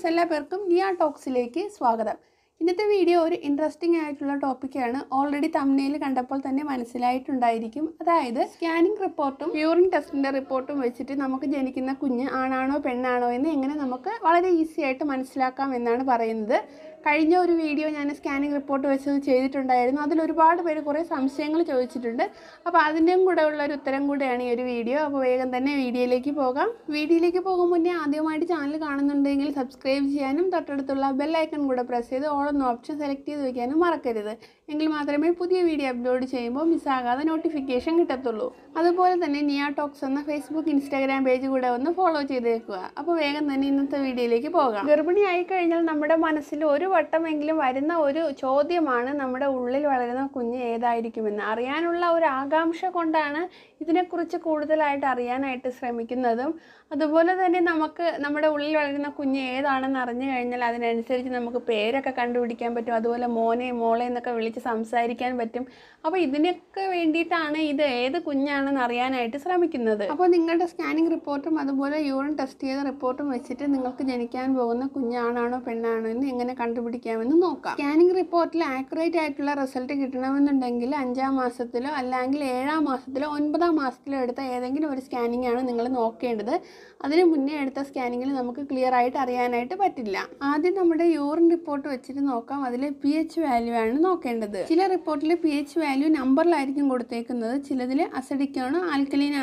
friends എല്ലാ പേർക്കും നിയ ടോക്സിലേക്ക് സ്വാഗതം ഇന്നത്തെ വീഡിയോ ഒരു ഇൻട്രസ്റ്റിംഗ് ആയിട്ടുള്ള ടോപ്പിക്കാണ് ഓൾറെഡി തമ്മിൽ കണ്ടപ്പോൾ തന്നെ മനസ്സിലായിട്ടുണ്ടായിരിക്കും അതായത് സ്കാനിങ് റിപ്പോർട്ടും യൂറിൻ ടെസ്റ്റിൻ്റെ റിപ്പോർട്ടും വെച്ചിട്ട് നമുക്ക് ജനിക്കുന്ന കുഞ്ഞ് ആണാണോ പെണ്ണാണോ എന്ന് എങ്ങനെ നമുക്ക് വളരെ ഈസി ആയിട്ട് മനസ്സിലാക്കാം എന്നാണ് പറയുന്നത് കഴിഞ്ഞ ഒരു വീഡിയോ ഞാൻ സ്കാനിങ് റിപ്പോർട്ട് വെച്ചത് ചെയ്തിട്ടുണ്ടായിരുന്നു അതിലൊരുപാട് പേര് കുറേ സംശയങ്ങൾ ചോദിച്ചിട്ടുണ്ട് അപ്പോൾ അതിൻ്റെയും കൂടെ ഉള്ളൊരു ഉത്തരം കൂടെയാണ് ഈ ഒരു വീഡിയോ അപ്പോൾ വേഗം തന്നെ വീഡിയോയിലേക്ക് പോകാം വീഡിയോയിലേക്ക് പോകും മുന്നേ ആദ്യമായിട്ട് ചാനൽ കാണുന്നുണ്ടെങ്കിൽ സബ്സ്ക്രൈബ് ചെയ്യാനും തൊട്ടടുത്തുള്ള ബെൽ ഐക്കൺ കൂടെ പ്രസ് ചെയ്ത് ഓൾ ഓപ്ഷൻ സെലക്ട് ചെയ്ത് വയ്ക്കാനും മറക്കരുത് എങ്കിൽ മാത്രമേ പുതിയ വീഡിയോ അപ്ലോഡ് ചെയ്യുമ്പോൾ മിസ്സാകാതെ നോട്ടിഫിക്കേഷൻ കിട്ടത്തുള്ളൂ അതുപോലെ തന്നെ നിയാ ടോക്സ് എന്ന ഫേസ്ബുക്ക് ഇൻസ്റ്റാഗ്രാം പേജ് കൂടെ ഒന്ന് ഫോളോ വെക്കുക അപ്പോൾ വേഗം തന്നെ ഇന്നത്തെ വീഡിയോയിലേക്ക് പോകാം ഗർഭിണി ആയി കഴിഞ്ഞാൽ നമ്മുടെ മനസ്സിൽ ഒരു വട്ടമെങ്കിലും വരുന്ന ഒരു ചോദ്യമാണ് നമ്മുടെ ഉള്ളിൽ വളരുന്ന കുഞ്ഞ് ഏതായിരിക്കുമെന്ന് അറിയാനുള്ള ഒരു ആകാംക്ഷ കൊണ്ടാണ് ഇതിനെക്കുറിച്ച് കൂടുതലായിട്ട് അറിയാനായിട്ട് ശ്രമിക്കുന്നതും അതുപോലെ തന്നെ നമുക്ക് നമ്മുടെ ഉള്ളിൽ വളരുന്ന കുഞ്ഞ് ഏതാണെന്ന് അറിഞ്ഞു കഴിഞ്ഞാൽ അതിനനുസരിച്ച് നമുക്ക് പേരൊക്കെ കണ്ടുപിടിക്കാൻ പറ്റും അതുപോലെ മോനെ മോളെ എന്നൊക്കെ വിളിച്ച് സംസാരിക്കാൻ പറ്റും അപ്പോൾ ഇതിനൊക്കെ വേണ്ടിയിട്ടാണ് ഇത് ഏത് കുഞ്ഞാണെന്ന് അറിയാനായിട്ട് ശ്രമിക്കുന്നത് അപ്പോൾ നിങ്ങളുടെ സ്കാനിങ് റിപ്പോർട്ടും അതുപോലെ യൂറിൻ ടെസ്റ്റ് ചെയ്ത റിപ്പോർട്ടും വെച്ചിട്ട് നിങ്ങൾക്ക് ജനിക്കാൻ പോകുന്ന കുഞ്ഞാണാണോ പെണ്ണാണോ എന്ന് എങ്ങനെ കണ്ടു കണ്ടുപിടിക്കാമെന്ന് നോക്കാം സ്കാനിങ് റിപ്പോർട്ടിൽ ആക്യുറേറ്റ് ആയിട്ടുള്ള റിസൾട്ട് കിട്ടണമെന്നുണ്ടെങ്കിൽ അഞ്ചാം മാസത്തിലോ അല്ലെങ്കിൽ ഏഴാം മാസത്തിലോ ഒൻപതാം മാസത്തിലോ എടുത്ത ഏതെങ്കിലും ഒരു സ്കാനിങ് ആണ് നിങ്ങൾ നോക്കേണ്ടത് അതിന് മുന്നേ എടുത്ത സ്കാനിങ്ങിൽ നമുക്ക് ക്ലിയർ ആയിട്ട് അറിയാനായിട്ട് പറ്റില്ല ആദ്യം നമ്മുടെ യൂറിൻ റിപ്പോർട്ട് വെച്ചിട്ട് നോക്കാം അതിൽ പി എച്ച് വാല്യൂ ആണ് നോക്കേണ്ടത് ചില റിപ്പോർട്ടിൽ പി എച്ച് വാല്യൂ നമ്പറിലായിരിക്കും കൊടുത്തേക്കുന്നത് ചിലതിൽ അസഡിക്കാണോ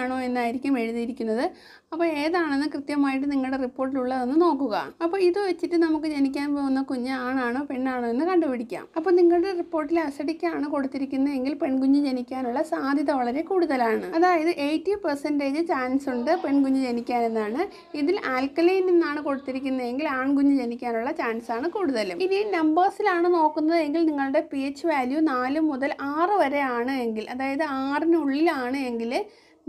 ആണോ എന്നായിരിക്കും എഴുതിയിരിക്കുന്നത് അപ്പോൾ ഏതാണെന്ന് കൃത്യമായിട്ട് നിങ്ങളുടെ റിപ്പോർട്ടിലുള്ളതെന്ന് നോക്കുക അപ്പോൾ ഇത് വെച്ചിട്ട് നമുക്ക് ജനിക്കാൻ പോകുന്ന കുഞ്ഞ് ആണാണോ പെണ്ണാണോ എന്ന് കണ്ടുപിടിക്കാം അപ്പോൾ നിങ്ങളുടെ റിപ്പോർട്ടിൽ അസഡിക്കാണ് കൊടുത്തിരിക്കുന്നതെങ്കിൽ പെൺകുഞ്ഞ് ജനിക്കാനുള്ള സാധ്യത വളരെ കൂടുതലാണ് അതായത് എയ്റ്റി പെർസെൻറ്റേജ് ചാൻസ് ഉണ്ട് പെൺകുഞ്ഞ് ജനിക്കാനെന്നാണ് ഇതിൽ ആൽക്കലൈൻ എന്നാണ് കൊടുത്തിരിക്കുന്നതെങ്കിൽ ആൺകുഞ്ഞ് ജനിക്കാനുള്ള ചാൻസ് ആണ് കൂടുതലും ഇനി നമ്പേഴ്സിലാണ് നോക്കുന്നത് എങ്കിൽ നിങ്ങളുടെ പി എച്ച് വാല്യൂ നാല് മുതൽ ആറ് വരെ ആണ് എങ്കിൽ അതായത് ആറിനുള്ളിലാണ് എങ്കിൽ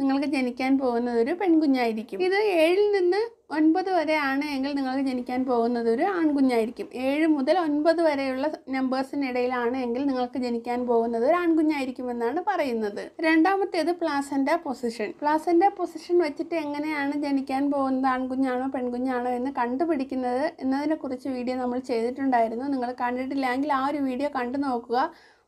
നിങ്ങൾക്ക് ജനിക്കാൻ പോകുന്നത് ഒരു പെൺകുഞ്ഞായിരിക്കും ഇത് ഏഴിൽ നിന്ന് ഒൻപത് വരെ ആണ് എങ്കിൽ നിങ്ങൾക്ക് ജനിക്കാൻ പോകുന്നത് ഒരു ആൺകുഞ്ഞായിരിക്കും ഏഴ് മുതൽ ഒൻപത് വരെയുള്ള നമ്പേഴ്സിനിടയിലാണ് എങ്കിൽ നിങ്ങൾക്ക് ജനിക്കാൻ പോകുന്നത് ഒരു ആൺകുഞ്ഞായിരിക്കും എന്നാണ് പറയുന്നത് രണ്ടാമത്തേത് പ്ലാസൻ്റ പൊസിഷൻ പ്ലാസൻ്റ പൊസിഷൻ വെച്ചിട്ട് എങ്ങനെയാണ് ജനിക്കാൻ പോകുന്നത് ആൺകുഞ്ഞാണോ പെൺകുഞ്ഞാണോ എന്ന് കണ്ടുപിടിക്കുന്നത് എന്നതിനെക്കുറിച്ച് വീഡിയോ നമ്മൾ ചെയ്തിട്ടുണ്ടായിരുന്നു നിങ്ങൾ കണ്ടിട്ടില്ലെങ്കിൽ ആ ഒരു വീഡിയോ കണ്ടു നോക്കുക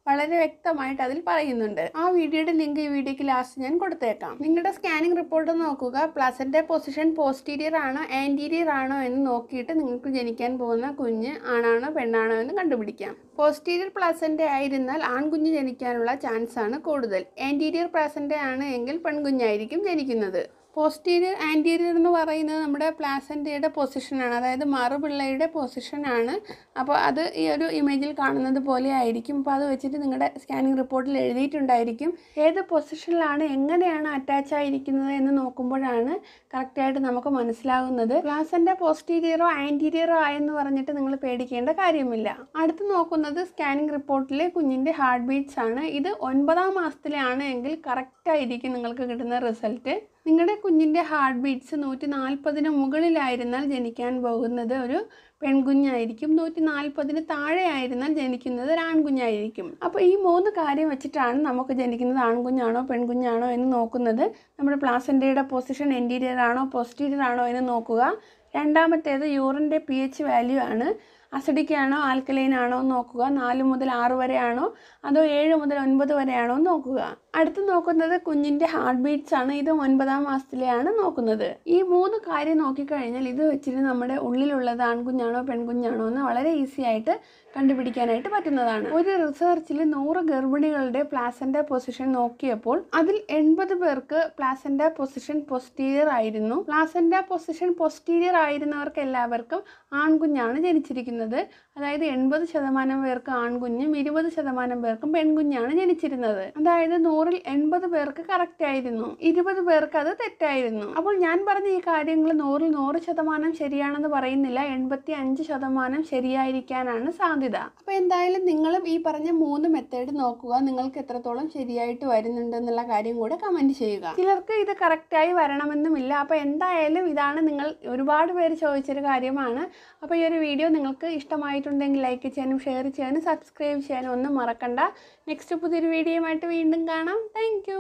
വളരെ വ്യക്തമായിട്ട് അതിൽ പറയുന്നുണ്ട് ആ വീഡിയോയുടെ ലിങ്ക് ഈ വീഡിയോക്ക് ലാസ്റ്റ് ഞാൻ കൊടുത്തേക്കാം നിങ്ങളുടെ സ്കാനിങ് റിപ്പോർട്ട് നോക്കുക പ്ലസൻ്റെ പൊസിഷൻ പോസ്റ്റീരിയർ ആണോ ആന്റീരിയർ ആണോ എന്ന് നോക്കിയിട്ട് നിങ്ങൾക്ക് ജനിക്കാൻ പോകുന്ന കുഞ്ഞ് ആണാണോ പെണ്ണാണോ എന്ന് കണ്ടുപിടിക്കാം പോസ്റ്റീരിയർ പ്ലസൻ്റെ ആയിരുന്നാൽ ആൺകുഞ്ഞ് ജനിക്കാനുള്ള ചാൻസ് ആണ് കൂടുതൽ ആന്റീരിയർ പ്ലസൻ്റെ ആണ് എങ്കിൽ പെൺകുഞ്ഞായിരിക്കും ജനിക്കുന്നത് പോസ്റ്റീരിയർ ആൻറ്റീരിയർ എന്ന് പറയുന്നത് നമ്മുടെ പ്ലാസൻറ്റയുടെ പൊസിഷനാണ് അതായത് മറുപിള്ളയുടെ പൊസിഷനാണ് അപ്പോൾ അത് ഈ ഒരു ഇമേജിൽ കാണുന്നത് പോലെ ആയിരിക്കും അപ്പോൾ അത് വെച്ചിട്ട് നിങ്ങളുടെ സ്കാനിങ് റിപ്പോർട്ടിൽ എഴുതിയിട്ടുണ്ടായിരിക്കും ഏത് പൊസിഷനിലാണ് എങ്ങനെയാണ് അറ്റാച്ച് ആയിരിക്കുന്നത് എന്ന് നോക്കുമ്പോഴാണ് കറക്റ്റായിട്ട് നമുക്ക് മനസ്സിലാകുന്നത് പ്ലാസൻ്റെ പോസ്റ്റീരിയറോ ആൻറ്റീരിയറോ ആയെന്ന് പറഞ്ഞിട്ട് നിങ്ങൾ പേടിക്കേണ്ട കാര്യമില്ല അടുത്ത് നോക്കുന്നത് സ്കാനിങ് റിപ്പോർട്ടിലെ കുഞ്ഞിൻ്റെ ഹാർട്ട് ബീറ്റ്സ് ആണ് ഇത് ഒൻപതാം മാസത്തിലാണ് എങ്കിൽ കറക്റ്റായിരിക്കും നിങ്ങൾക്ക് കിട്ടുന്ന റിസൾട്ട് നിങ്ങളുടെ കുഞ്ഞിൻ്റെ ഹാർട്ട് ബീറ്റ്സ് നൂറ്റി നാൽപ്പതിന് മുകളിലായിരുന്നാൽ ജനിക്കാൻ പോകുന്നത് ഒരു പെൺകുഞ്ഞായിരിക്കും നൂറ്റി നാൽപ്പതിന് താഴെയായിരുന്നാൽ ജനിക്കുന്നത് ഒരു ആൺകുഞ്ഞായിരിക്കും അപ്പോൾ ഈ മൂന്ന് കാര്യം വെച്ചിട്ടാണ് നമുക്ക് ജനിക്കുന്നത് ആൺകുഞ്ഞാണോ പെൺകുഞ്ഞാണോ എന്ന് നോക്കുന്നത് നമ്മുടെ പ്ലാസൻറ്റയുടെ പൊസിഷൻ എൻറ്റീരിയർ ആണോ പോസ്റ്റീരിയർ ആണോ എന്ന് നോക്കുക രണ്ടാമത്തേത് യൂറിൻ്റെ പി എച്ച് വാല്യൂ ആണ് അസിഡിക് ആണോ ആൽക്കലൈൻ ആണോ എന്ന് നോക്കുക നാല് മുതൽ ആറ് വരെയാണോ അതോ ഏഴ് മുതൽ ഒൻപത് വരെയാണോ എന്ന് നോക്കുക അടുത്ത് നോക്കുന്നത് കുഞ്ഞിൻ്റെ ഹാർട്ട് ബീറ്റ്സ് ആണ് ഇത് ഒൻപതാം മാസത്തിലെയാണ് നോക്കുന്നത് ഈ മൂന്ന് കാര്യം നോക്കിക്കഴിഞ്ഞാൽ ഇത് വെച്ചിട്ട് നമ്മുടെ ഉള്ളിലുള്ളത് ആൺകുഞ്ഞാണോ പെൺകുഞ്ഞാണോ എന്ന് വളരെ ഈസി ആയിട്ട് കണ്ടുപിടിക്കാനായിട്ട് പറ്റുന്നതാണ് ഒരു റിസർച്ചിൽ നൂറ് ഗർഭിണികളുടെ പ്ലാസൻ്റ പൊസിഷൻ നോക്കിയപ്പോൾ അതിൽ എൺപത് പേർക്ക് പ്ലാസൻ്റ പൊസിഷൻ പൊസ്റ്റീരിയർ ആയിരുന്നു പ്ലാസൻ്റ പൊസിഷൻ പൊസ്റ്റീരിയർ ആയിരുന്നവർക്ക് എല്ലാവർക്കും ആൺകുഞ്ഞാണ് ജനിച്ചിരിക്കുന്നത് ജനിച്ചിരുന്നത് അതായത് എൺപത് ശതമാനം പേർക്ക് ആൺകുഞ്ഞും ഇരുപത് ശതമാനം പേർക്കും പെൺകുഞ്ഞാണ് ജനിച്ചിരുന്നത് അതായത് നൂറിൽ എൺപത് പേർക്ക് ആയിരുന്നു ഇരുപത് പേർക്ക് അത് തെറ്റായിരുന്നു അപ്പോൾ ഞാൻ പറഞ്ഞ ഈ കാര്യങ്ങൾ നൂറിൽ നൂറ് ശതമാനം ശരിയാണെന്ന് പറയുന്നില്ല എൺപത്തി അഞ്ച് ശതമാനം ശരിയായിരിക്കാനാണ് സാധ്യത അപ്പോൾ എന്തായാലും നിങ്ങളും ഈ പറഞ്ഞ മൂന്ന് മെത്തേഡ് നോക്കുക നിങ്ങൾക്ക് എത്രത്തോളം ശരിയായിട്ട് വരുന്നുണ്ടെന്നുള്ള കാര്യം കൂടെ കമൻറ്റ് ചെയ്യുക ചിലർക്ക് ഇത് കറക്റ്റായി വരണമെന്നുമില്ല അപ്പോൾ എന്തായാലും ഇതാണ് നിങ്ങൾ ഒരുപാട് പേര് ചോദിച്ചൊരു കാര്യമാണ് അപ്പോൾ ഈ ഒരു വീഡിയോ നിങ്ങൾക്ക് ഇഷ്ടമായിട്ടുണ്ടെങ്കിൽ ലൈക്ക് ചെയ്യാനും ഷെയർ ചെയ്യാനും സബ്സ്ക്രൈബ് ചെയ്യാനും ഒന്നും മറക്കണ്ട നെക്സ്റ്റ് പുതിയൊരു വീഡിയോയുമായിട്ട് വീണ്ടും കാണാം താങ്ക്